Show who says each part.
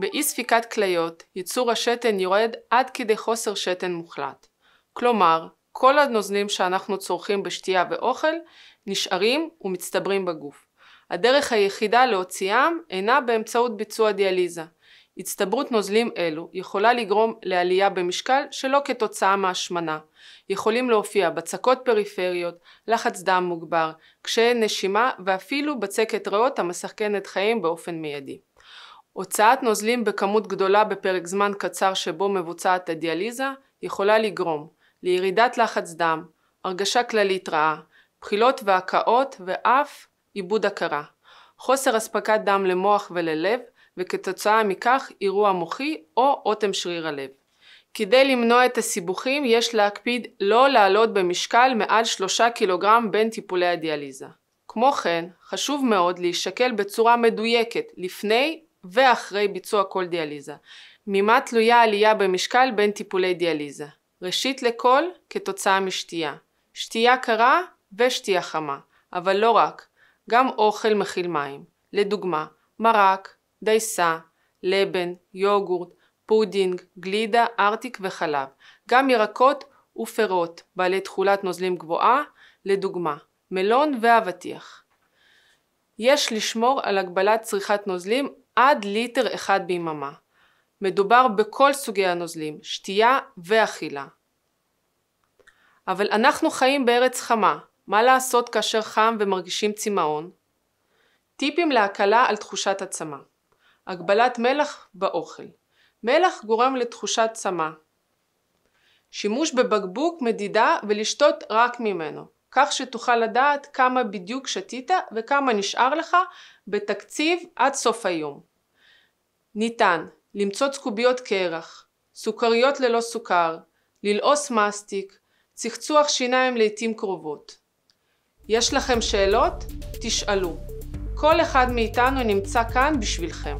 Speaker 1: באי ספיקת כליות, ייצור השתן יורד עד כדי חוסר שתן מוחלט. כלומר, כל הנוזלים שאנחנו צורכים בשתייה ואוכל נשארים ומצטברים בגוף. הדרך היחידה להוציאם אינה באמצעות ביצוע דיאליזה. הצטברות נוזלים אלו יכולה לגרום לעלייה במשקל שלא כתוצאה מהשמנה. יכולים להופיע בצקות פריפריות, לחץ דם מוגבר, קשיי נשימה ואפילו בצקת ריאות המסכנת חיים באופן מיידי. הוצאת נוזלים בכמות גדולה בפרק זמן קצר שבו מבוצעת הדיאליזה יכולה לגרום לירידת לחץ דם, הרגשה כללית רעה, בחילות והקאות ואף עיבוד הכרה, חוסר אספקת דם למוח וללב וכתוצאה מכך אירוע מוחי או אוטם שריר הלב. כדי למנוע את הסיבוכים יש להקפיד לא לעלות במשקל מעל 3 קילוגרם בין טיפולי הדיאליזה. כמו כן, חשוב מאוד להישקל בצורה מדויקת לפני ואחרי ביצוע כל דיאליזה. ממה תלויה עלייה במשקל בין טיפולי דיאליזה? ראשית לכל, כתוצאה משתייה. שתייה קרה ושתייה חמה, אבל לא רק, גם אוכל מכיל מים. לדוגמה, מרק, דייסה, לבן, יוגורט, פודינג, גלידה, ארטיק וחלב. גם ירקות ופירות בעלי תכולת נוזלים גבוהה, לדוגמה, מלון ואבטיח. יש לשמור על הגבלת צריכת נוזלים עד ליטר אחד ביממה. מדובר בכל סוגי הנוזלים, שתייה ואכילה. אבל אנחנו חיים בארץ חמה, מה לעשות כאשר חם ומרגישים צמאון? טיפים להקלה על תחושת הצמא הגבלת מלח באוכל מלח גורם לתחושת צמא. שימוש בבקבוק מדידה ולשתות רק ממנו. כך שתוכל לדעת כמה בדיוק שתית וכמה נשאר לך בתקציב עד סוף היום. ניתן למצוא קוביות קרח, סוכריות ללא סוכר, ללעוס מסטיק, צחצוח שיניים לעיתים קרובות. יש לכם שאלות? תשאלו. כל אחד מאיתנו נמצא כאן בשבילכם.